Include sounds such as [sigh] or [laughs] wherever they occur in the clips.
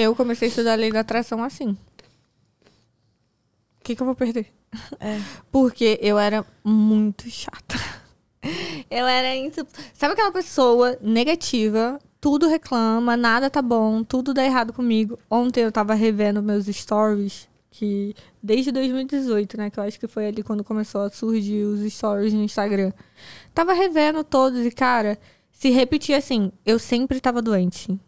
Eu comecei a estudar a lei da atração assim. O que, que eu vou perder? É. [laughs] Porque eu era muito chata. Eu era. Insup... Sabe aquela pessoa negativa? Tudo reclama, nada tá bom, tudo dá errado comigo. Ontem eu tava revendo meus stories, que desde 2018, né? Que eu acho que foi ali quando começou a surgir os stories no Instagram. Tava revendo todos e, cara, se repetia assim: eu sempre tava doente.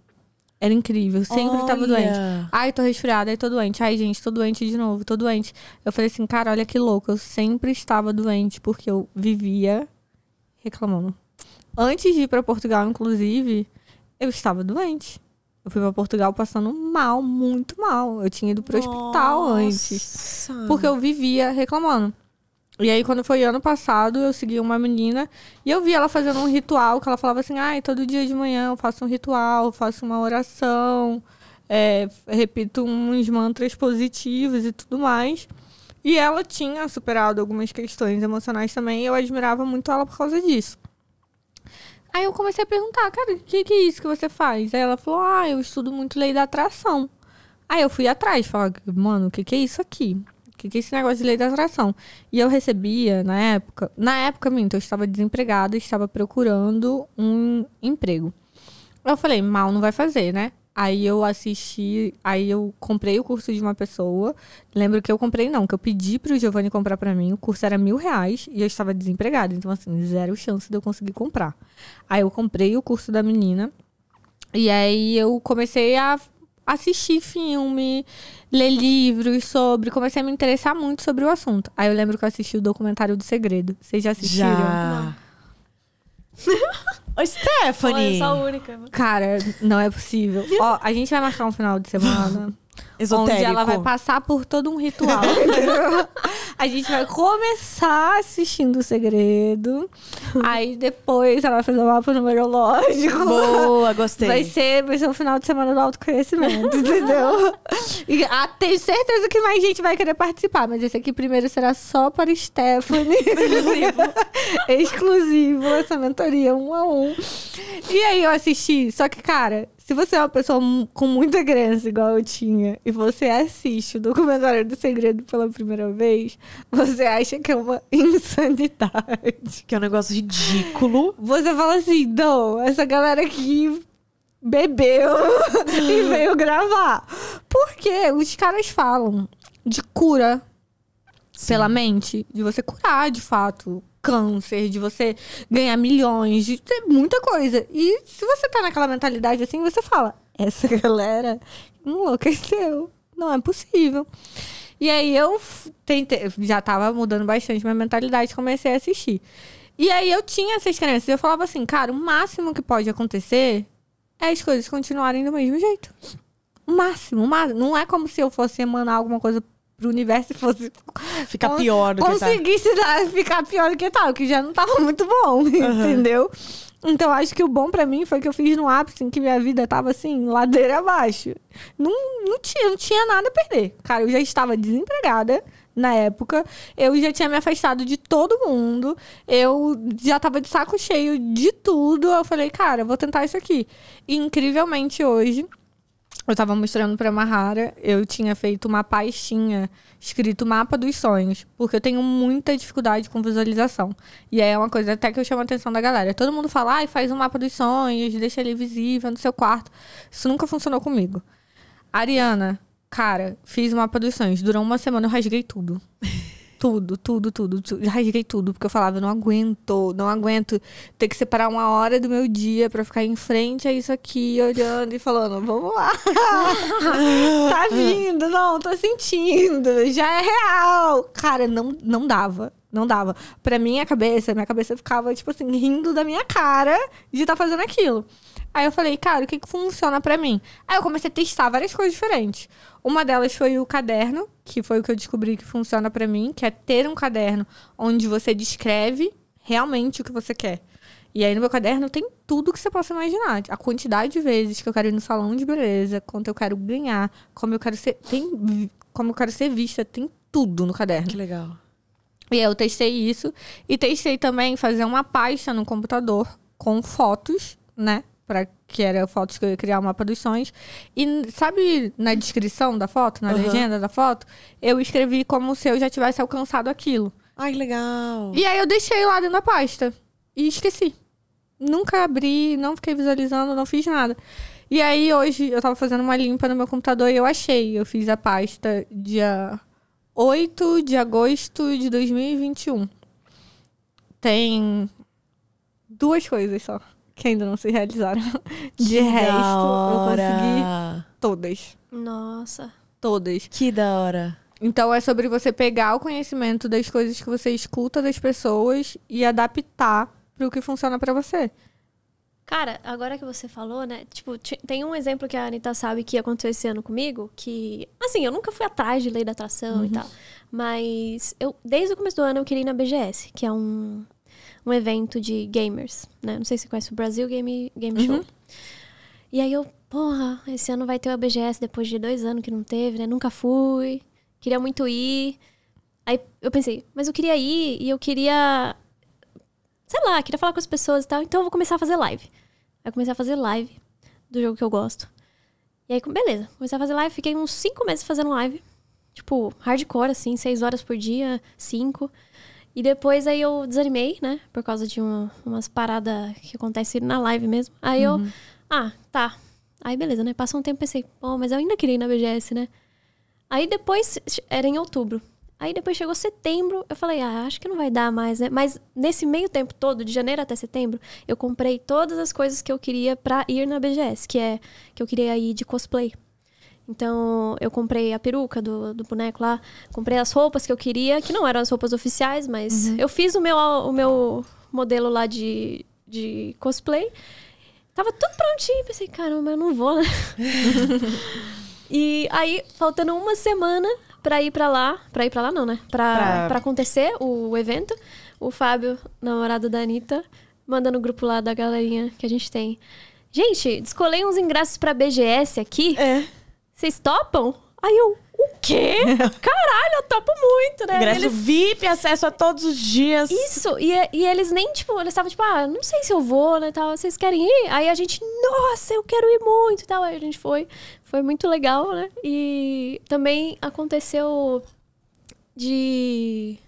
Era incrível, sempre olha. tava doente. Ai, tô resfriada, ai, tô doente. Ai, gente, tô doente de novo, tô doente. Eu falei assim, cara, olha que louco, eu sempre estava doente porque eu vivia reclamando. Antes de ir para Portugal, inclusive, eu estava doente. Eu fui para Portugal passando mal, muito mal. Eu tinha ido pro Nossa. hospital antes. Porque eu vivia reclamando. E aí, quando foi ano passado, eu segui uma menina e eu vi ela fazendo um ritual que ela falava assim: ai, todo dia de manhã eu faço um ritual, faço uma oração, é, repito uns mantras positivos e tudo mais. E ela tinha superado algumas questões emocionais também e eu admirava muito ela por causa disso. Aí eu comecei a perguntar, cara, o que, que é isso que você faz? Aí ela falou: ah, eu estudo muito lei da atração. Aí eu fui atrás, falei, mano, o que, que é isso aqui? que que é esse negócio de lei da atração? E eu recebia, na época, na época, minto, eu estava desempregada, estava procurando um emprego. Eu falei, mal não vai fazer, né? Aí eu assisti, aí eu comprei o curso de uma pessoa. Lembro que eu comprei, não, que eu pedi pro Giovanni comprar para mim. O curso era mil reais e eu estava desempregada. Então, assim, zero chance de eu conseguir comprar. Aí eu comprei o curso da menina. E aí eu comecei a assistir filme, ler livros sobre. Comecei a me interessar muito sobre o assunto. Aí eu lembro que eu assisti o documentário do Segredo. Vocês já assistiram? Já. [laughs] Oi, Stephanie! Olha, só única. Cara, não é possível. [laughs] Ó, a gente vai marcar um final de semana. Esotérico. Onde ela vai passar por todo um ritual. [laughs] A gente vai começar assistindo o segredo. aí depois ela vai fazer o mapa numerológico. Boa, gostei. Vai ser, vai ser um final de semana do autoconhecimento, entendeu? [laughs] E ah, tenho certeza que mais gente vai querer participar, mas esse aqui primeiro será só para Stephanie. Exclusivo. [laughs] Exclusivo, essa mentoria um a um. E aí eu assisti, só que, cara, se você é uma pessoa com muita crença, igual eu tinha, e você assiste o documentário do segredo pela primeira vez, você acha que é uma [laughs] insanidade. Que é um negócio ridículo. Você fala assim, não, essa galera aqui bebeu [laughs] e veio gravar. Porque os caras falam de cura Sim. pela mente, de você curar de fato câncer, de você ganhar milhões, de ter muita coisa. E se você tá naquela mentalidade assim, você fala: essa [laughs] galera enlouqueceu. Não é possível. E aí eu tentei, já tava mudando bastante minha mentalidade, comecei a assistir. E aí eu tinha essas crenças. Eu falava assim, cara, o máximo que pode acontecer é as coisas continuarem do mesmo jeito. O máximo, o máximo. Não é como se eu fosse emanar alguma coisa pro universo fosse. Tá. Né, ficar pior do que Conseguisse tá. ficar pior do que tal, que já não tava [laughs] muito bom, uhum. entendeu? Então acho que o bom para mim foi que eu fiz no ápice em que minha vida tava assim, ladeira abaixo. Não, não, tinha, não tinha nada a perder. Cara, eu já estava desempregada na época. Eu já tinha me afastado de todo mundo. Eu já tava de saco cheio de tudo. Eu falei, cara, eu vou tentar isso aqui. E, incrivelmente hoje, eu estava mostrando para Mahara, eu tinha feito uma pastinha escrito mapa dos sonhos, porque eu tenho muita dificuldade com visualização. E é uma coisa até que eu chamo a atenção da galera. Todo mundo fala, ai, ah, faz um mapa dos sonhos, deixa ele visível no seu quarto. Isso nunca funcionou comigo. Ariana, cara, fiz o mapa dos sonhos. Durou uma semana eu rasguei tudo. [laughs] Tudo, tudo, tudo. tudo. Já rasguei tudo, porque eu falava, eu não aguento, não aguento ter que separar uma hora do meu dia para ficar em frente a isso aqui, olhando e falando, vamos lá. [laughs] tá vindo, não, tô sentindo, já é real. Cara, não, não dava. Não dava. Pra minha cabeça, minha cabeça ficava, tipo assim, rindo da minha cara de estar tá fazendo aquilo. Aí eu falei, cara, o que, que funciona para mim? Aí eu comecei a testar várias coisas diferentes. Uma delas foi o caderno, que foi o que eu descobri que funciona para mim, que é ter um caderno onde você descreve realmente o que você quer. E aí no meu caderno tem tudo que você possa imaginar. A quantidade de vezes que eu quero ir no salão de beleza, quanto eu quero ganhar, como eu quero ser. Tem, como eu quero ser vista, tem tudo no caderno. Que legal. E eu testei isso. E testei também fazer uma pasta no computador com fotos, né? Pra, que era fotos que eu ia criar o mapa dos sonhos. E sabe na descrição da foto, na uhum. legenda da foto, eu escrevi como se eu já tivesse alcançado aquilo. Ai, legal. E aí eu deixei lá dentro da pasta. E esqueci. Nunca abri, não fiquei visualizando, não fiz nada. E aí hoje eu tava fazendo uma limpa no meu computador e eu achei. Eu fiz a pasta dia. De 8 de agosto de 2021. Tem duas coisas só que ainda não se realizaram. De que resto, eu consegui todas. Nossa. Todas. Que da hora. Então é sobre você pegar o conhecimento das coisas que você escuta das pessoas e adaptar para o que funciona para você. Cara, agora que você falou, né? Tipo, tem um exemplo que a Anitta sabe que aconteceu esse ano comigo, que. Assim, eu nunca fui atrás de lei da atração uhum. e tal. Mas eu, desde o começo do ano, eu queria ir na BGS, que é um, um evento de gamers, né? Não sei se você conhece o Brasil Game, Game uhum. Show. Uhum. E aí eu, porra, esse ano vai ter o BGS depois de dois anos que não teve, né? Nunca fui. Queria muito ir. Aí eu pensei, mas eu queria ir e eu queria sei lá, queria falar com as pessoas e tal, então eu vou começar a fazer live. Aí comecei a fazer live do jogo que eu gosto. E aí, beleza, comecei a fazer live, fiquei uns 5 meses fazendo live. Tipo, hardcore, assim, 6 horas por dia, 5. E depois aí eu desanimei, né? Por causa de uma, umas paradas que acontecem na live mesmo. Aí uhum. eu. Ah, tá. Aí beleza, né? Passou um tempo pensei, pô, mas eu ainda queria ir na BGS, né? Aí depois era em outubro. Aí depois chegou setembro, eu falei, ah, acho que não vai dar mais, né? Mas nesse meio tempo todo, de janeiro até setembro, eu comprei todas as coisas que eu queria para ir na BGS, que é que eu queria ir de cosplay. Então, eu comprei a peruca do, do boneco lá, comprei as roupas que eu queria, que não eram as roupas oficiais, mas uhum. eu fiz o meu, o meu modelo lá de, de cosplay. Tava tudo prontinho, pensei, caramba, eu não vou, né? [laughs] e aí, faltando uma semana, para ir para lá, para ir para lá não, né? Para pra... acontecer o, evento, o Fábio, namorado da Anitta, manda no grupo lá da galerinha que a gente tem. Gente, descolei uns ingressos para BGS aqui. É. Vocês topam? Aí eu, quê? [laughs] Caralho, eu topo muito, né? Ingresso eles... VIP, acesso a todos os dias. Isso, e, é, e eles nem, tipo, eles estavam tipo, ah, não sei se eu vou, né, tal, vocês querem ir? Aí a gente, nossa, eu quero ir muito, tal. Aí a gente foi, foi muito legal, né? E também aconteceu de...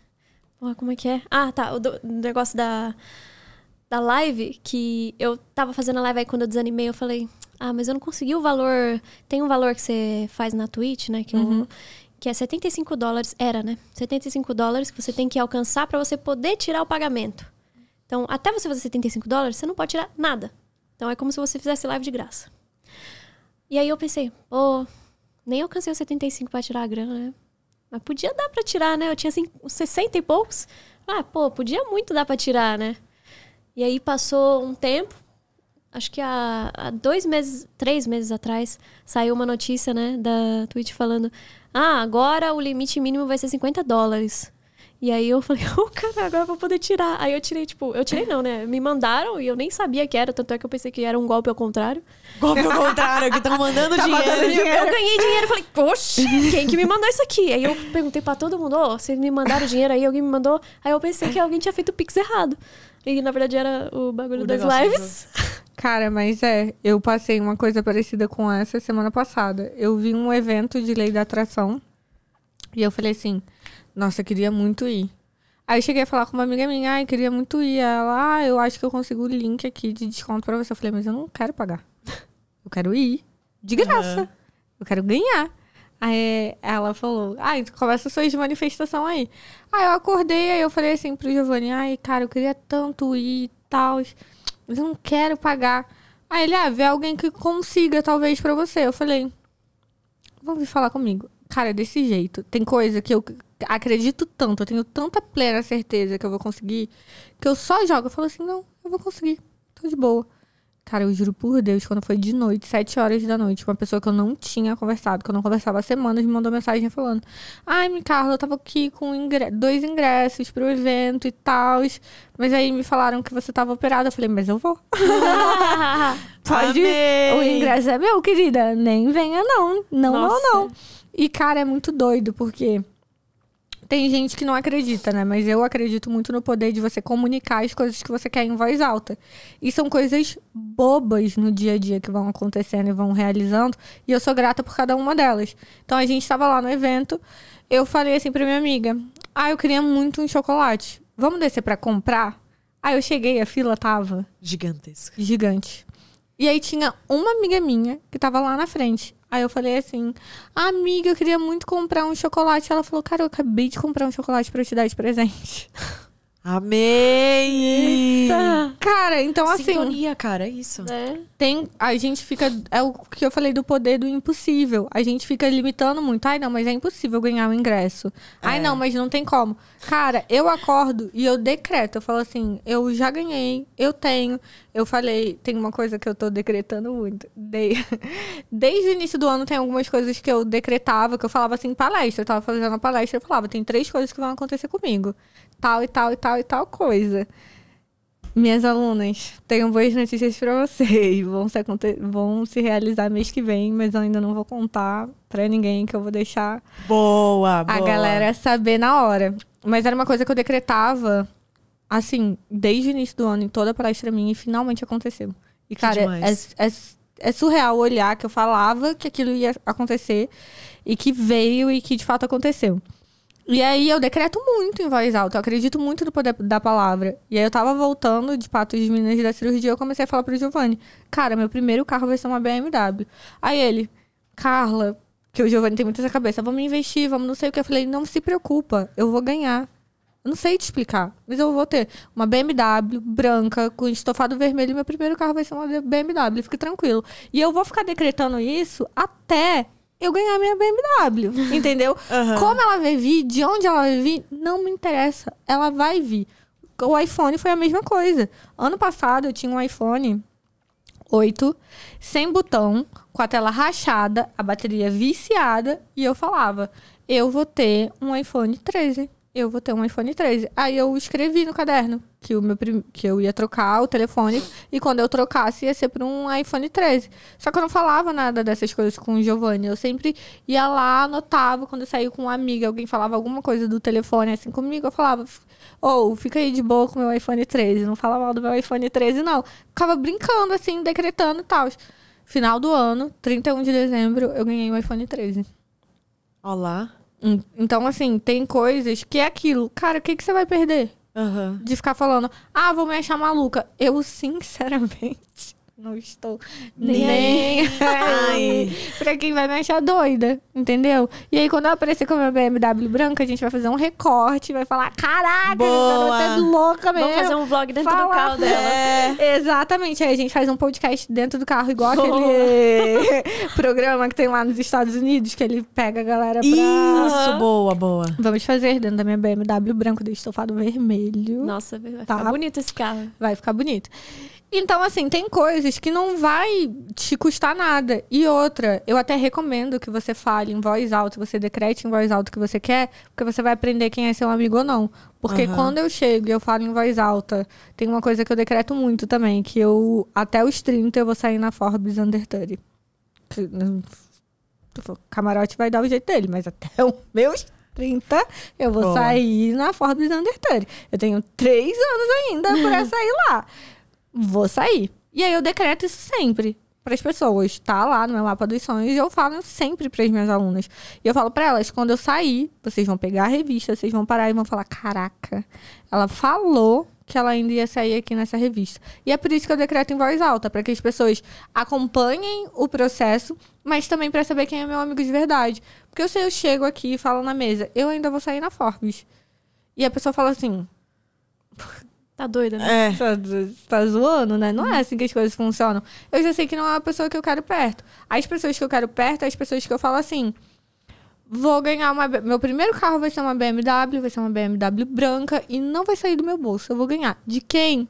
Porra, como é que é? Ah, tá, o, do, o negócio da da live, que eu tava fazendo a live aí quando eu desanimei, eu falei, ah, mas eu não consegui o valor. Tem um valor que você faz na Twitch, né? Que, uhum. eu, que é 75 dólares. Era, né? 75 dólares que você tem que alcançar para você poder tirar o pagamento. Então, até você fazer 75 dólares, você não pode tirar nada. Então, é como se você fizesse live de graça. E aí eu pensei, pô, oh, nem alcancei os 75 para tirar a grana, né? Mas podia dar para tirar, né? Eu tinha assim, uns 60 e poucos. Ah, pô, podia muito dar para tirar, né? E aí passou um tempo, acho que há, há, dois meses, três meses atrás, saiu uma notícia, né, da Twitch falando: ah, agora o limite mínimo vai ser 50 dólares. E aí eu falei, ô oh, cara, agora eu vou poder tirar. Aí eu tirei, tipo, eu tirei não, né? Me mandaram e eu nem sabia que era, tanto é que eu pensei que era um golpe ao contrário. Golpe ao contrário, que estão mandando, [laughs] tá dinheiro. mandando dinheiro. Eu ganhei dinheiro, falei, poxa, quem que me mandou isso aqui? Aí eu perguntei pra todo mundo, ó, oh, vocês me mandaram dinheiro aí, alguém me mandou. Aí eu pensei que alguém tinha feito o Pix errado. E na verdade era o bagulho o das lives. [laughs] Cara, mas é, eu passei uma coisa parecida com essa semana passada. Eu vi um evento de lei da atração e eu falei assim: nossa, eu queria muito ir. Aí eu cheguei a falar com uma amiga minha, ai, queria muito ir. Ela, ah, eu acho que eu consigo o link aqui de desconto pra você. Eu falei, mas eu não quero pagar. Eu quero ir. De graça. Uhum. Eu quero ganhar. Aí ela falou, ai, ah, começa suas manifestação aí. Aí eu acordei, aí eu falei assim pro Giovanni, ai, cara, eu queria tanto ir e tal mas eu não quero pagar. Aí ele, ah, vê alguém que consiga, talvez, para você. Eu falei, vamos vir falar comigo. Cara, é desse jeito. Tem coisa que eu acredito tanto, eu tenho tanta plena certeza que eu vou conseguir, que eu só jogo. Eu falo assim, não, eu vou conseguir. Tô de boa. Cara, eu juro por Deus, quando foi de noite, sete horas da noite, uma pessoa que eu não tinha conversado, que eu não conversava há semanas, me mandou mensagem falando: Ai, minha Carla, eu tava aqui com ingre dois ingressos pro evento e tal. Mas aí me falaram que você tava operada. Eu falei, mas eu vou. [laughs] Pode ir. O ingresso é meu, querida. Nem venha, não. Não, Nossa. não, não. E, cara, é muito doido, porque tem gente que não acredita, né? Mas eu acredito muito no poder de você comunicar as coisas que você quer em voz alta. E são coisas bobas no dia a dia que vão acontecendo e vão realizando. E eu sou grata por cada uma delas. Então a gente estava lá no evento, eu falei assim pra minha amiga: Ah, eu queria muito um chocolate. Vamos descer para comprar? Aí eu cheguei, a fila tava. Gigantesca. Gigante. E aí tinha uma amiga minha que tava lá na frente. Aí eu falei assim, amiga, eu queria muito comprar um chocolate. Ela falou, cara, eu acabei de comprar um chocolate pra eu te dar de presente. [laughs] Amei! Eita. Cara, então assim. Sintonia, cara, é isso. Né? Tem, a gente fica. É o que eu falei do poder do impossível. A gente fica limitando muito. Ai, não, mas é impossível ganhar o ingresso. É. Ai, não, mas não tem como. Cara, eu acordo e eu decreto. Eu falo assim: eu já ganhei, eu tenho. Eu falei, tem uma coisa que eu tô decretando muito. [laughs] Desde o início do ano tem algumas coisas que eu decretava, que eu falava assim, palestra, eu tava fazendo uma palestra, eu falava, tem três coisas que vão acontecer comigo. Tal e tal e tal e tal coisa. Minhas alunas, tenho boas notícias para vocês. [laughs] Vão se, vão se realizar mês que vem, mas eu ainda não vou contar para ninguém, que eu vou deixar boa, boa. a galera saber na hora. Mas era uma coisa que eu decretava assim, desde o início do ano, em toda a palestra minha, e finalmente aconteceu. E, cara, é, é, é, é, surreal olhar que eu falava que aquilo ia acontecer e que veio e que de fato aconteceu. E aí eu decreto muito em voz alta, eu acredito muito no poder da palavra. E aí eu tava voltando de Patos de Minas da cirurgia, eu comecei a falar pro Giovanni, cara, meu primeiro carro vai ser uma BMW. Aí ele, Carla, que o Giovanni tem muito essa cabeça, vamos investir, vamos não sei o que. Eu falei, não se preocupa, eu vou ganhar. Eu não sei te explicar, mas eu vou ter uma BMW branca com estofado vermelho e meu primeiro carro vai ser uma BMW, fique tranquilo. E eu vou ficar decretando isso até eu ganhar minha BMW, [laughs] entendeu? Uhum. Como ela vai vir, de onde ela vai vir, não me interessa. Ela vai vir. O iPhone foi a mesma coisa. Ano passado eu tinha um iPhone 8, sem botão, com a tela rachada, a bateria viciada, e eu falava: eu vou ter um iPhone 13 eu vou ter um iPhone 13. Aí eu escrevi no caderno que, o meu prim... que eu ia trocar o telefone e quando eu trocasse ia ser para um iPhone 13. Só que eu não falava nada dessas coisas com o Giovanni. Eu sempre ia lá, anotava quando eu saía com uma amiga, alguém falava alguma coisa do telefone assim comigo, eu falava: "Ou, oh, fica aí de boa com o meu iPhone 13, não fala mal do meu iPhone 13 não". Ficava brincando assim, decretando e tal. Final do ano, 31 de dezembro, eu ganhei o iPhone 13. Olá. Hum, então, assim, tem coisas que é aquilo. Cara, o que, que você vai perder? Uhum. De ficar falando, ah, vou me achar maluca. Eu, sinceramente, não estou nem, nem aí. [laughs] pra quem vai me achar doida, entendeu? E aí, quando eu aparecer com a minha BMW branca, a gente vai fazer um recorte, vai falar: caraca, Boa. garota é louca mesmo. Vamos fazer um vlog dentro falar. do carro dela. É. Exatamente. Aí a gente faz um podcast dentro do carro, igual Boa. aquele [laughs] programa que tem lá nos Estados Unidos, que ele pega a galera pra. Isso, boa, boa. Vamos fazer dentro da minha BMW branco do estofado vermelho. Nossa, vai tá? ficar bonito esse carro. Vai ficar bonito. Então, assim, tem coisas que não vai te custar nada. E outra, eu até recomendo que você fale em voz alta, você decrete em voz alta o que você quer, porque você vai aprender quem é seu amigo ou não. Porque uhum. quando eu chego e eu falo em voz alta, tem uma coisa que eu decreto muito também, que eu, até os 30, eu vou sair na Forbes Under 30. Hum, o camarote vai dar o jeito dele, mas até [laughs] os meus 30, eu vou Boa. sair na Forbes Under 30. Eu tenho três anos ainda pra [laughs] sair lá vou sair. E aí eu decreto isso sempre para as pessoas, tá lá no meu mapa dos sonhos, e eu falo sempre para as minhas alunas. E eu falo para elas, quando eu sair, vocês vão pegar a revista, vocês vão parar e vão falar: "Caraca, ela falou que ela ainda ia sair aqui nessa revista". E é por isso que eu decreto em voz alta, para que as pessoas acompanhem o processo, mas também para saber quem é meu amigo de verdade. Porque se eu chego aqui e falo na mesa: "Eu ainda vou sair na Forbes". E a pessoa fala assim: Tá doida, né? É. Tá, tá zoando, né? Não é assim que as coisas funcionam. Eu já sei que não é a pessoa que eu quero perto. As pessoas que eu quero perto, é as pessoas que eu falo assim vou ganhar uma. Meu primeiro carro vai ser uma BMW, vai ser uma BMW branca e não vai sair do meu bolso. Eu vou ganhar. De quem?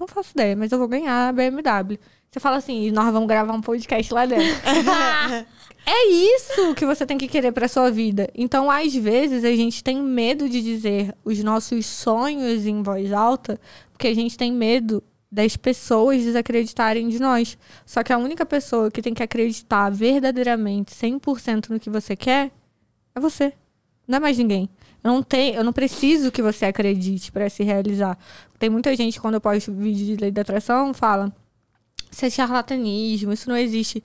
Não faço ideia, mas eu vou ganhar a BMW. Você fala assim, nós vamos gravar um podcast lá dentro. [laughs] é isso que você tem que querer para sua vida. Então, às vezes, a gente tem medo de dizer os nossos sonhos em voz alta, porque a gente tem medo das pessoas desacreditarem de nós. Só que a única pessoa que tem que acreditar verdadeiramente 100% no que você quer é você. Não é mais ninguém. Eu não, tenho, eu não preciso que você acredite para se realizar. Tem muita gente, quando eu posto vídeo de lei da atração, fala isso é charlatanismo, isso não existe.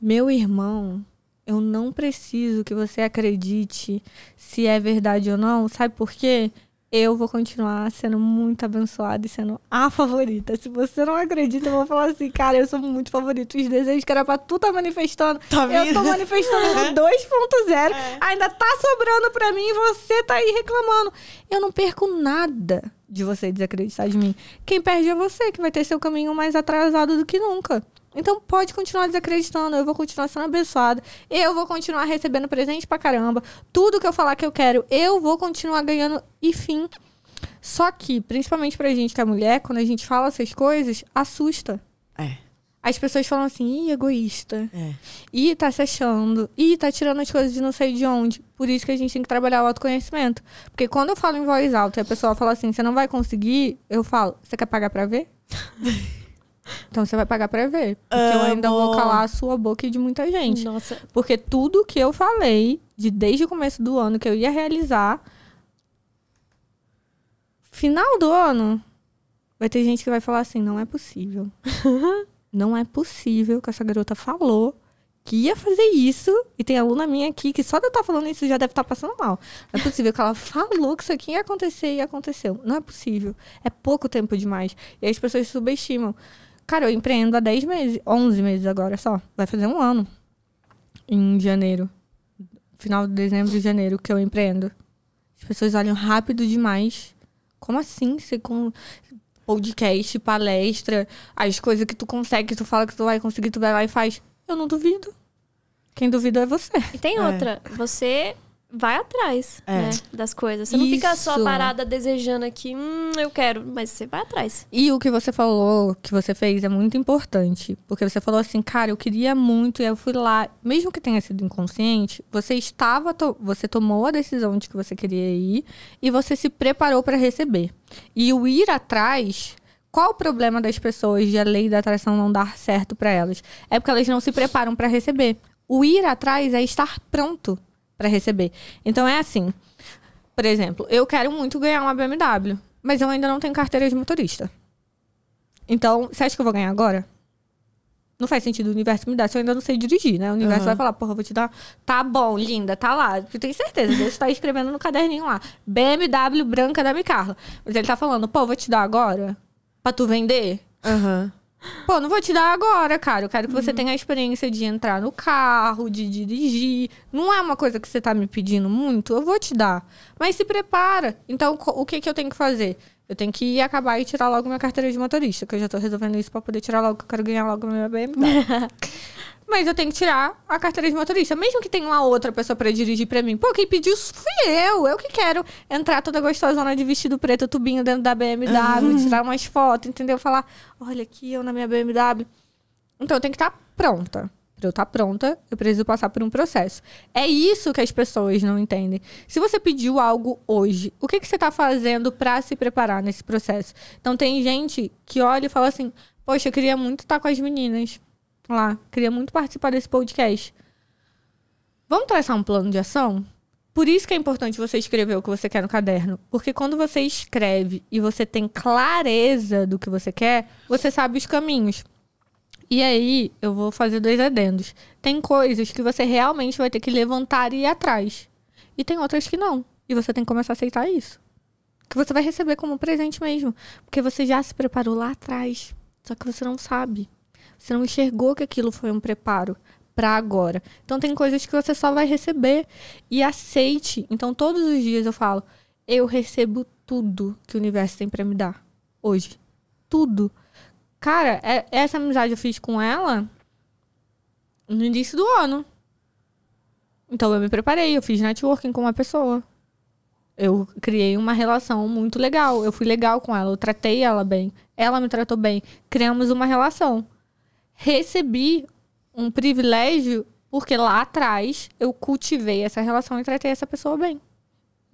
Meu irmão, eu não preciso que você acredite se é verdade ou não. Sabe por quê? eu vou continuar sendo muito abençoada e sendo a favorita. Se você não acredita, eu vou falar assim, cara, eu sou muito favorita. Os desejos que era pra tu tá manifestando, tá eu tô manifestando no 2.0. [laughs] É. é. Ainda tá sobrando pra mim e você tá aí reclamando. Eu não perco nada de você desacreditar de mim. Quem perde é você, que vai ter seu caminho mais atrasado do que nunca. Então pode continuar desacreditando, eu vou continuar sendo abençoada, eu vou continuar recebendo presente pra caramba, tudo que eu falar que eu quero, eu vou continuar ganhando, enfim. Só que, principalmente pra gente que é mulher, quando a gente fala essas coisas, assusta. É. As pessoas falam assim, ih, egoísta. É. Ih, tá se achando. Ih, tá tirando as coisas de não sei de onde. Por isso que a gente tem que trabalhar o autoconhecimento. Porque quando eu falo em voz alta e a pessoa fala assim, você não vai conseguir, eu falo, você quer pagar pra ver? [laughs] Então você vai pagar pra ver. Porque Amo. eu ainda vou calar a sua boca e de muita gente. Nossa. Porque tudo que eu falei, de desde o começo do ano, que eu ia realizar. Final do ano, vai ter gente que vai falar assim: não é possível. [laughs] não é possível que essa garota falou que ia fazer isso. E tem aluna minha aqui que só de eu estar tá falando isso já deve estar tá passando mal. Não é possível que ela falou que isso aqui ia acontecer e aconteceu. Não é possível. É pouco tempo demais. E as pessoas subestimam. Cara, eu empreendo há 10 meses, 11 meses agora só. Vai fazer um ano. Em janeiro. Final de dezembro de janeiro que eu empreendo. As pessoas olham rápido demais. Como assim? Você com podcast, palestra, as coisas que tu consegue, tu fala que tu vai conseguir, tu vai lá e faz. Eu não duvido. Quem duvida é você. E tem é. outra. Você vai atrás é. né, das coisas. Você não fica só parada desejando aqui, hum, eu quero, mas você vai atrás. E o que você falou, que você fez, é muito importante. Porque você falou assim, cara, eu queria muito, e eu fui lá. Mesmo que tenha sido inconsciente, você estava, to você tomou a decisão de que você queria ir e você se preparou para receber. E o ir atrás qual o problema das pessoas de a lei da atração não dar certo para elas? É porque elas não se preparam para receber. O ir atrás é estar pronto para receber. Então é assim. Por exemplo, eu quero muito ganhar uma BMW, mas eu ainda não tenho carteira de motorista. Então, você acha que eu vou ganhar agora? Não faz sentido o universo me dar se eu ainda não sei dirigir, né? O universo uhum. vai falar, porra, vou te dar. Tá bom, linda, tá lá. Eu tenho certeza, Deus tá escrevendo no caderninho lá. BMW branca da Micarla. Mas ele tá falando, pô, vou te dar agora? Pra tu vender? Aham. Uhum. Pô, não vou te dar agora, cara. Eu quero que você uhum. tenha a experiência de entrar no carro, de dirigir. Não é uma coisa que você tá me pedindo muito, eu vou te dar. Mas se prepara. Então, o que, que eu tenho que fazer? Eu tenho que ir acabar e tirar logo minha carteira de motorista, que eu já tô resolvendo isso pra poder tirar logo, que eu quero ganhar logo minha BMW. [laughs] mas eu tenho que tirar a carteira de motorista. Mesmo que tenha uma outra pessoa para dirigir para mim. Pô, quem pediu isso fui eu. Eu que quero entrar toda gostosona de vestido preto, tubinho dentro da BMW, uhum. tirar umas fotos, entendeu? Falar, olha aqui eu na minha BMW. Então eu tenho que estar tá pronta. Pra eu estar tá pronta, eu preciso passar por um processo. É isso que as pessoas não entendem. Se você pediu algo hoje, o que, que você está fazendo para se preparar nesse processo? Então tem gente que olha e fala assim, poxa, eu queria muito estar tá com as meninas lá. Queria muito participar desse podcast. Vamos traçar um plano de ação? Por isso que é importante você escrever o que você quer no caderno. Porque quando você escreve e você tem clareza do que você quer, você sabe os caminhos. E aí, eu vou fazer dois adendos. Tem coisas que você realmente vai ter que levantar e ir atrás. E tem outras que não. E você tem que começar a aceitar isso. Que você vai receber como um presente mesmo. Porque você já se preparou lá atrás. Só que você não sabe. Você não enxergou que aquilo foi um preparo para agora. Então tem coisas que você só vai receber e aceite. Então todos os dias eu falo, eu recebo tudo que o universo tem para me dar hoje. Tudo. Cara, é, essa amizade eu fiz com ela no início do ano. Então eu me preparei, eu fiz networking com uma pessoa. Eu criei uma relação muito legal. Eu fui legal com ela, eu tratei ela bem. Ela me tratou bem. Criamos uma relação recebi um privilégio porque lá atrás eu cultivei essa relação e tratei essa pessoa bem.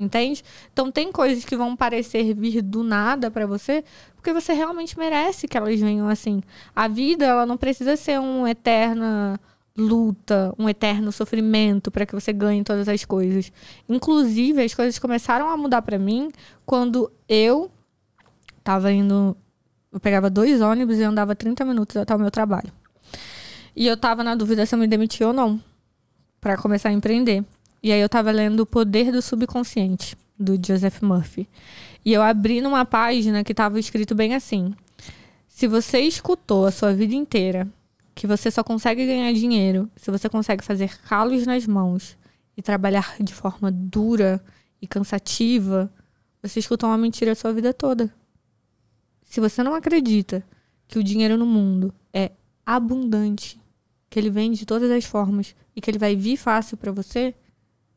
Entende? Então tem coisas que vão parecer vir do nada para você, porque você realmente merece que elas venham assim. A vida, ela não precisa ser uma eterna luta, um eterno sofrimento para que você ganhe todas as coisas. Inclusive, as coisas começaram a mudar para mim quando eu tava indo, eu pegava dois ônibus e andava 30 minutos até o meu trabalho. E eu tava na dúvida se eu me demiti ou não para começar a empreender. E aí eu tava lendo O Poder do Subconsciente, do Joseph Murphy. E eu abri numa página que tava escrito bem assim: Se você escutou a sua vida inteira que você só consegue ganhar dinheiro se você consegue fazer calos nas mãos e trabalhar de forma dura e cansativa, você escutou uma mentira a sua vida toda. Se você não acredita que o dinheiro no mundo é abundante, que ele vem de todas as formas e que ele vai vir fácil para você,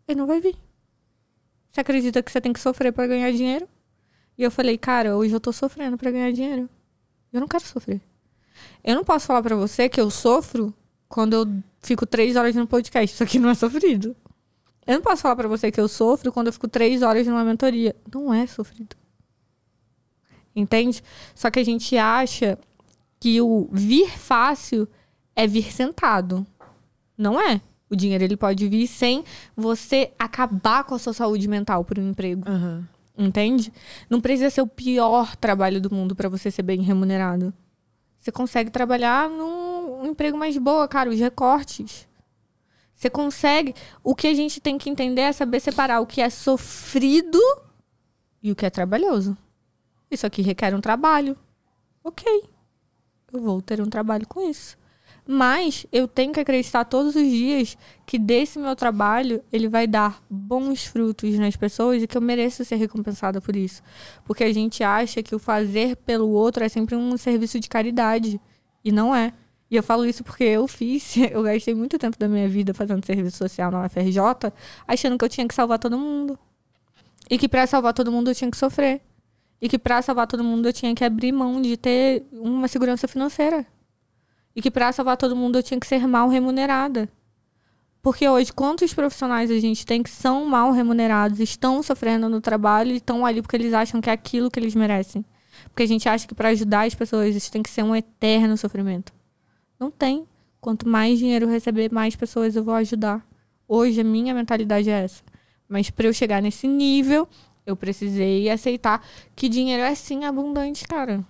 ele não vai vir. Você acredita que você tem que sofrer para ganhar dinheiro? E eu falei, cara, hoje eu tô sofrendo para ganhar dinheiro. Eu não quero sofrer. Eu não posso falar para você que eu sofro quando eu fico três horas no podcast. Isso aqui não é sofrido. Eu não posso falar para você que eu sofro quando eu fico três horas numa mentoria. Não é sofrido. Entende? Só que a gente acha que o vir fácil é vir sentado. Não é. O dinheiro ele pode vir sem você acabar com a sua saúde mental por um emprego. Uhum. Entende? Não precisa ser o pior trabalho do mundo para você ser bem remunerado. Você consegue trabalhar num emprego mais boa, cara, os recortes. Você consegue. O que a gente tem que entender é saber separar o que é sofrido e o que é trabalhoso. Isso aqui requer um trabalho. Ok. Eu vou ter um trabalho com isso. Mas eu tenho que acreditar todos os dias que desse meu trabalho ele vai dar bons frutos nas pessoas e que eu mereço ser recompensada por isso. Porque a gente acha que o fazer pelo outro é sempre um serviço de caridade. E não é. E eu falo isso porque eu fiz, [laughs] eu gastei muito tempo da minha vida fazendo serviço social na UFRJ, achando que eu tinha que salvar todo mundo. E que para salvar todo mundo eu tinha que sofrer. E que para salvar todo mundo eu tinha que abrir mão de ter uma segurança financeira. E que para salvar todo mundo eu tinha que ser mal remunerada. Porque hoje, quantos profissionais a gente tem que são mal remunerados, estão sofrendo no trabalho e estão ali porque eles acham que é aquilo que eles merecem? Porque a gente acha que para ajudar as pessoas isso tem que ser um eterno sofrimento. Não tem. Quanto mais dinheiro eu receber, mais pessoas eu vou ajudar. Hoje a minha mentalidade é essa. Mas para eu chegar nesse nível, eu precisei aceitar que dinheiro é sim abundante, cara.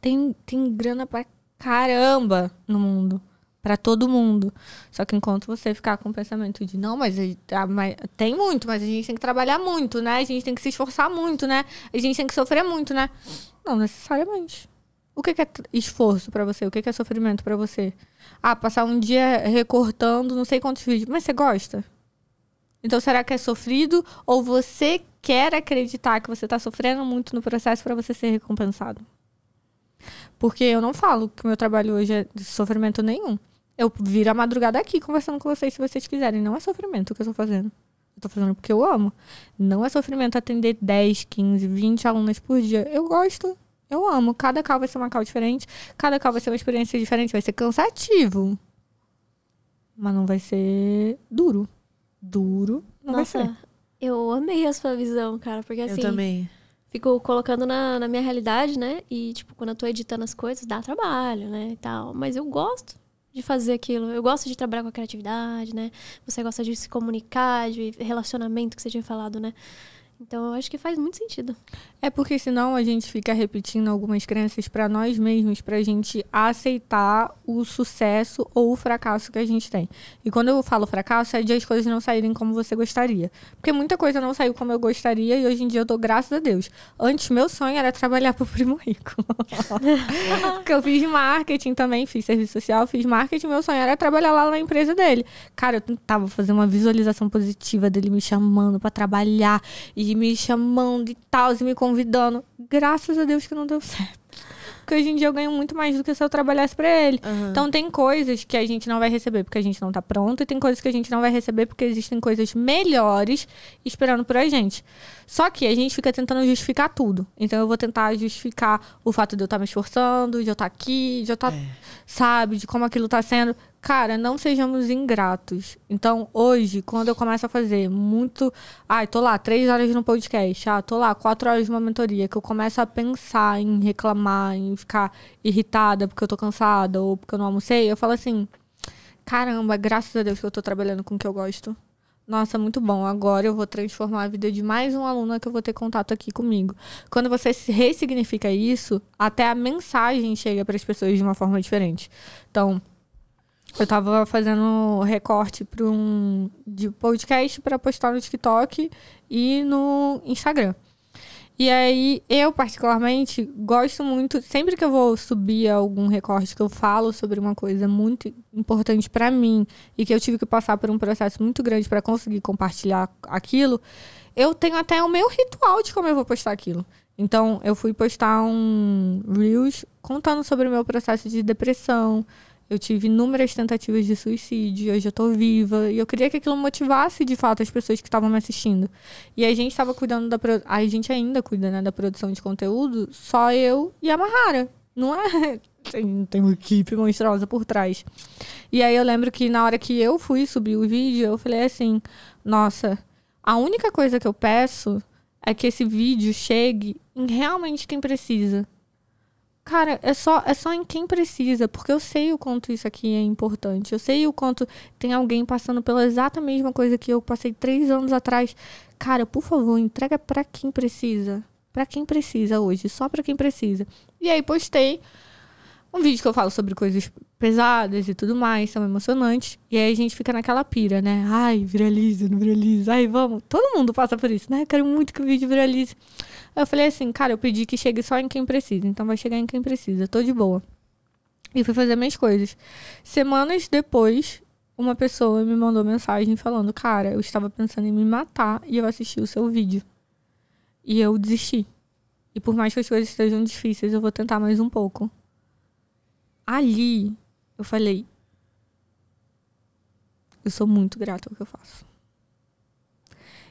Tem, tem grana pra caramba no mundo. para todo mundo. Só que enquanto você ficar com o pensamento de, não, mas, eh, a, mas tem muito, mas a gente tem que trabalhar muito, né? A gente tem que se esforçar muito, né? A gente tem que sofrer muito, né? Não necessariamente. O que, que é esforço para você? O que, que é sofrimento para você? Ah, passar um dia recortando não sei quantos vídeos. Mas você gosta? Então, será que é sofrido ou você quer acreditar que você está sofrendo muito no processo para você ser recompensado? Porque eu não falo que o meu trabalho hoje é de sofrimento nenhum. Eu viro a madrugada aqui conversando com vocês se vocês quiserem. Não é sofrimento o que eu estou fazendo. Eu tô fazendo porque eu amo. Não é sofrimento atender 10, 15, 20 alunas por dia. Eu gosto. Eu amo. Cada cal vai ser uma cal diferente. Cada cal vai ser uma experiência diferente. Vai ser cansativo. Mas não vai ser duro. Duro não Nossa, vai ser. Eu amei a sua visão, cara, porque assim. Eu também fico colocando na, na minha realidade, né? E, tipo, quando eu tô editando as coisas, dá trabalho, né? E tal. Mas eu gosto de fazer aquilo. Eu gosto de trabalhar com a criatividade, né? Você gosta de se comunicar, de relacionamento que você tinha falado, né? Então eu acho que faz muito sentido. É porque senão a gente fica repetindo algumas crenças para nós mesmos, para a gente aceitar o sucesso ou o fracasso que a gente tem. E quando eu falo fracasso, é de as coisas não saírem como você gostaria. Porque muita coisa não saiu como eu gostaria e hoje em dia eu dou graças a Deus. Antes, meu sonho era trabalhar [laughs] pro Primo Rico. [laughs] porque eu fiz marketing também, fiz serviço social, fiz marketing. Meu sonho era trabalhar lá na empresa dele. Cara, eu tentava fazer uma visualização positiva dele me chamando para trabalhar e me chamando e tal, e me convidando. Graças a Deus que não deu [laughs] certo. Porque hoje em dia eu ganho muito mais do que se eu trabalhasse para ele. Uhum. Então tem coisas que a gente não vai receber porque a gente não tá pronto, e tem coisas que a gente não vai receber porque existem coisas melhores esperando por a gente. Só que a gente fica tentando justificar tudo. Então eu vou tentar justificar o fato de eu estar tá me esforçando, de eu estar tá aqui, de eu estar, tá, é. sabe, de como aquilo está sendo. Cara, não sejamos ingratos. Então, hoje, quando eu começo a fazer muito. Ai, tô lá três horas no podcast. Ah, tô lá quatro horas de uma mentoria. Que eu começo a pensar em reclamar, em ficar irritada porque eu tô cansada ou porque eu não almocei. Eu falo assim: caramba, graças a Deus que eu tô trabalhando com o que eu gosto nossa, muito bom, agora eu vou transformar a vida de mais um aluno que eu vou ter contato aqui comigo. Quando você ressignifica isso, até a mensagem chega para as pessoas de uma forma diferente. Então, eu tava fazendo recorte para um de podcast para postar no TikTok e no Instagram. E aí, eu particularmente gosto muito, sempre que eu vou subir algum recorte que eu falo sobre uma coisa muito importante para mim e que eu tive que passar por um processo muito grande para conseguir compartilhar aquilo, eu tenho até o meu ritual de como eu vou postar aquilo. Então, eu fui postar um Reels contando sobre o meu processo de depressão, eu tive inúmeras tentativas de suicídio, hoje eu tô viva. E eu queria que aquilo motivasse de fato as pessoas que estavam me assistindo. E a gente estava cuidando da. A gente ainda cuida, né, da produção de conteúdo, só eu e a Mahara. Não é. [laughs] Tem, tem uma equipe monstruosa por trás. E aí eu lembro que na hora que eu fui subir o vídeo, eu falei assim: nossa, a única coisa que eu peço é que esse vídeo chegue em realmente quem precisa cara, é só, é só em quem precisa, porque eu sei o quanto isso aqui é importante. Eu sei o quanto tem alguém passando pela exata mesma coisa que eu passei três anos atrás. Cara, por favor, entrega para quem precisa. para quem precisa hoje, só para quem precisa. E aí postei um vídeo que eu falo sobre coisas pesadas e tudo mais, são emocionantes. E aí a gente fica naquela pira, né? Ai, viraliza, não viraliza. Ai, vamos. Todo mundo passa por isso, né? Eu quero muito que o vídeo viralize. eu falei assim, cara, eu pedi que chegue só em quem precisa. Então vai chegar em quem precisa. Tô de boa. E fui fazer minhas coisas. Semanas depois, uma pessoa me mandou mensagem falando: Cara, eu estava pensando em me matar e eu assisti o seu vídeo. E eu desisti. E por mais que as coisas estejam difíceis, eu vou tentar mais um pouco. Ali eu falei: eu sou muito grata ao que eu faço.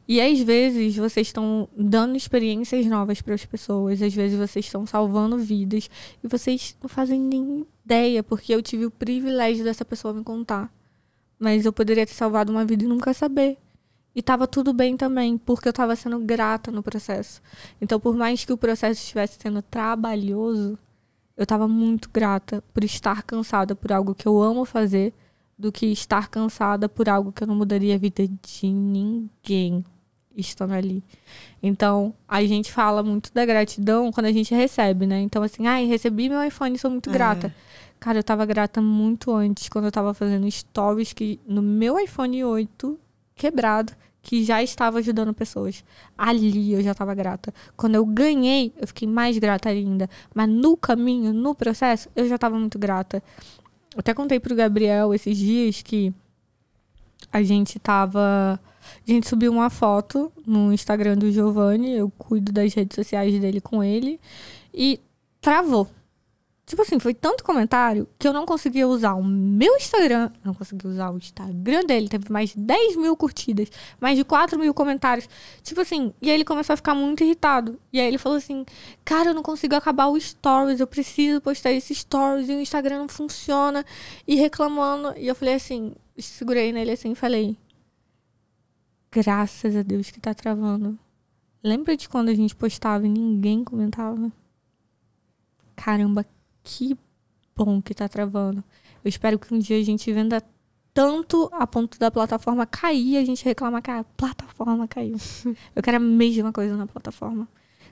E às vezes vocês estão dando experiências novas para as pessoas, às vezes vocês estão salvando vidas e vocês não fazem nem ideia, porque eu tive o privilégio dessa pessoa me contar. Mas eu poderia ter salvado uma vida e nunca saber. E estava tudo bem também, porque eu estava sendo grata no processo. Então, por mais que o processo estivesse sendo trabalhoso, eu estava muito grata por estar cansada por algo que eu amo fazer do que estar cansada por algo que eu não mudaria a vida de ninguém estando ali. Então, a gente fala muito da gratidão quando a gente recebe, né? Então, assim, ai, ah, recebi meu iPhone, sou muito é. grata. Cara, eu tava grata muito antes, quando eu tava fazendo stories que no meu iPhone 8 quebrado, que já estava ajudando pessoas. Ali eu já estava grata. Quando eu ganhei, eu fiquei mais grata ainda. Mas no caminho, no processo, eu já estava muito grata. Eu até contei pro Gabriel esses dias que a gente tava. A gente subiu uma foto no Instagram do Giovanni, eu cuido das redes sociais dele com ele. E travou. Tipo assim, foi tanto comentário que eu não conseguia usar o meu Instagram. Não conseguia usar o Instagram dele. Teve mais de 10 mil curtidas, mais de 4 mil comentários. Tipo assim, e aí ele começou a ficar muito irritado. E aí ele falou assim: Cara, eu não consigo acabar o Stories. Eu preciso postar esse Stories e o Instagram não funciona. E reclamando. E eu falei assim: Segurei nele assim e falei: Graças a Deus que tá travando. Lembra de quando a gente postava e ninguém comentava? Caramba, que bom que tá travando. Eu espero que um dia a gente venda tanto a ponto da plataforma cair e a gente reclamar que a plataforma caiu. [laughs] Eu quero a mesma coisa na plataforma.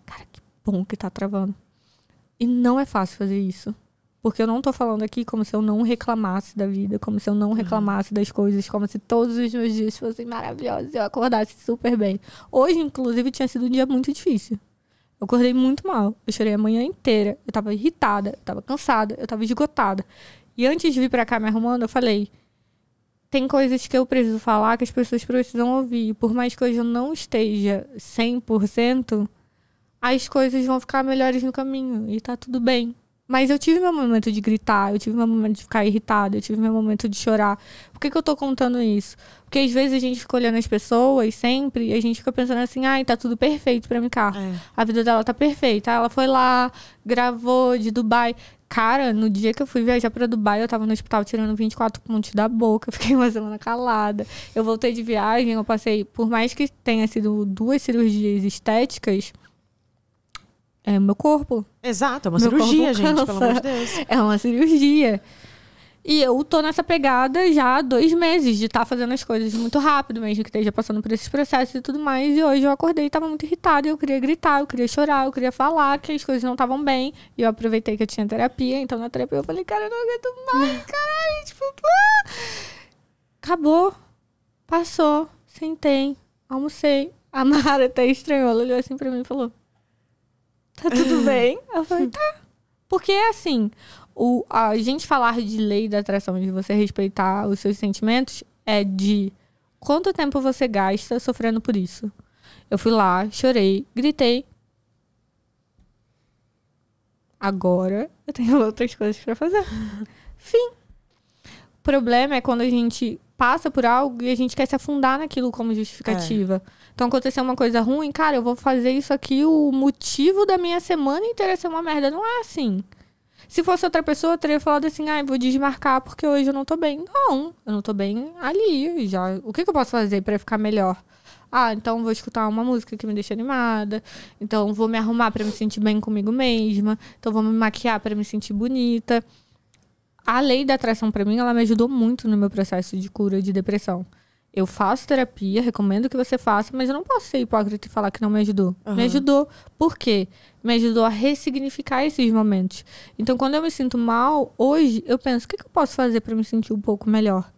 Cara, que bom que tá travando. E não é fácil fazer isso. Porque eu não tô falando aqui como se eu não reclamasse da vida, como se eu não uhum. reclamasse das coisas, como se todos os meus dias fossem maravilhosos e eu acordasse super bem. Hoje, inclusive, tinha sido um dia muito difícil. Eu acordei muito mal. Eu chorei a manhã inteira. Eu tava irritada, eu tava cansada, eu tava esgotada. E antes de vir para cá me arrumando, eu falei: tem coisas que eu preciso falar que as pessoas precisam ouvir. Por mais que hoje eu não esteja 100%, as coisas vão ficar melhores no caminho e tá tudo bem. Mas eu tive meu momento de gritar, eu tive meu momento de ficar irritada, eu tive meu momento de chorar. Por que, que eu tô contando isso? Porque às vezes a gente fica olhando as pessoas sempre e a gente fica pensando assim, ai, tá tudo perfeito pra mim É. A vida dela tá perfeita. Ela foi lá, gravou de Dubai. Cara, no dia que eu fui viajar para Dubai, eu tava no hospital tirando 24 pontos da boca, [laughs] fiquei uma semana calada. Eu voltei de viagem, eu passei, por mais que tenha sido duas cirurgias estéticas, é meu corpo. Exato, é uma meu cirurgia, gente, pelo amor de Deus. [laughs] É uma cirurgia. E eu tô nessa pegada já há dois meses de estar tá fazendo as coisas muito rápido, mesmo que esteja passando por esses processos e tudo mais. E hoje eu acordei e tava muito irritada. Eu queria gritar, eu queria chorar, eu queria falar que as coisas não estavam bem. E eu aproveitei que eu tinha terapia, então na terapia eu falei, cara, eu não aguento mais, [laughs] caralho. Tipo, ah! acabou. Passou. Sentei, almocei. A Mara até estranhou, ela olhou assim pra mim e falou: tá tudo [laughs] é. bem? Eu falei, tá. Porque assim, o, a gente falar de lei da atração, de você respeitar os seus sentimentos, é de quanto tempo você gasta sofrendo por isso. Eu fui lá, chorei, gritei. Agora eu tenho [laughs] outras coisas para fazer. [laughs] Fim. O problema é quando a gente passa por algo e a gente quer se afundar naquilo como justificativa. É. Então aconteceu uma coisa ruim, cara, eu vou fazer isso aqui, o motivo da minha semana inteira ser uma merda. Não é assim. Se fosse outra pessoa, eu teria falado assim, ah, vou desmarcar porque hoje eu não tô bem. Não, eu não tô bem ali. Já. O que, que eu posso fazer para ficar melhor? Ah, então vou escutar uma música que me deixa animada. Então vou me arrumar para me sentir bem comigo mesma. Então vou me maquiar para me sentir bonita a lei da atração para mim, ela me ajudou muito no meu processo de cura de depressão. Eu faço terapia, recomendo que você faça, mas eu não posso ser hipócrita e falar que não me ajudou. Uhum. Me ajudou. Por quê? Me ajudou a ressignificar esses momentos. Então, quando eu me sinto mal, hoje, eu penso, o que, que eu posso fazer para me sentir um pouco melhor?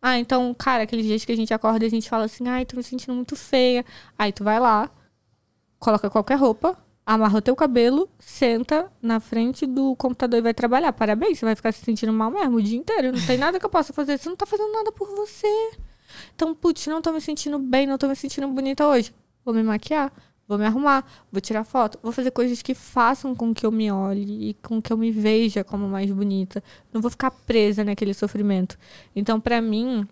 Ah, então, cara, aqueles dias que a gente acorda e a gente fala assim, ai, tô me sentindo muito feia. Aí tu vai lá, coloca qualquer roupa, amarra o teu cabelo, senta na frente do computador e vai trabalhar. Parabéns, você vai ficar se sentindo mal mesmo o dia inteiro. Não tem nada que eu possa fazer. Você não tá fazendo nada por você. Então, putz, não tô me sentindo bem, não tô me sentindo bonita hoje. Vou me maquiar, vou me arrumar, vou tirar foto, vou fazer coisas que façam com que eu me olhe e com que eu me veja como mais bonita. Não vou ficar presa naquele sofrimento. Então, para mim,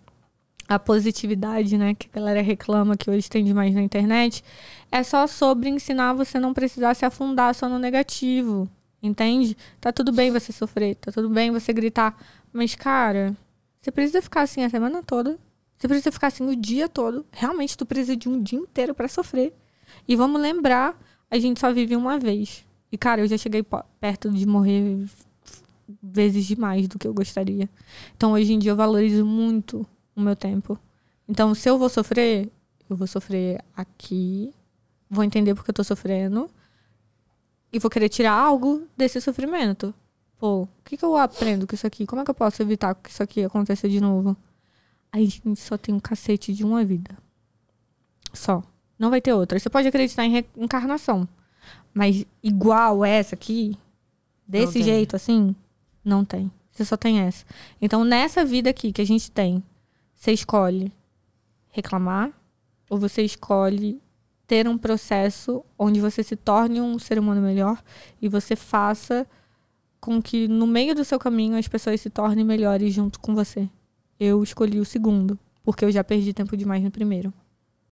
a positividade, né, que a galera reclama que hoje tem demais na internet, é só sobre ensinar você não precisar se afundar só no negativo, entende? Tá tudo bem você sofrer, tá tudo bem você gritar, mas cara, você precisa ficar assim a semana toda, você precisa ficar assim o dia todo, realmente tu precisa de um dia inteiro para sofrer. E vamos lembrar, a gente só vive uma vez. E cara, eu já cheguei perto de morrer vezes demais do que eu gostaria. Então hoje em dia eu valorizo muito o meu tempo. Então, se eu vou sofrer, eu vou sofrer aqui, vou entender porque eu tô sofrendo e vou querer tirar algo desse sofrimento. Pô, o que, que eu aprendo com isso aqui? Como é que eu posso evitar que isso aqui aconteça de novo? Aí a gente só tem um cacete de uma vida. Só. Não vai ter outra. Você pode acreditar em reencarnação. Mas igual essa aqui, desse jeito assim, não tem. Você só tem essa. Então, nessa vida aqui que a gente tem, você escolhe reclamar ou você escolhe ter um processo onde você se torne um ser humano melhor e você faça com que no meio do seu caminho as pessoas se tornem melhores junto com você. Eu escolhi o segundo, porque eu já perdi tempo demais no primeiro.